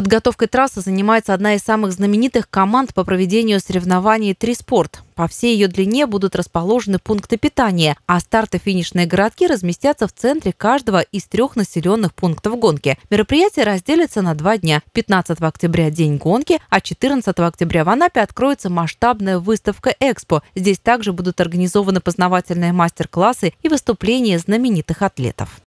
Подготовкой трассы занимается одна из самых знаменитых команд по проведению соревнований Триспорт. По всей ее длине будут расположены пункты питания, а старты и финишные городки разместятся в центре каждого из трех населенных пунктов гонки. Мероприятие разделится на два дня. 15 октября – день гонки, а 14 октября в Анапе откроется масштабная выставка «Экспо». Здесь также будут организованы познавательные мастер-классы и выступления знаменитых атлетов.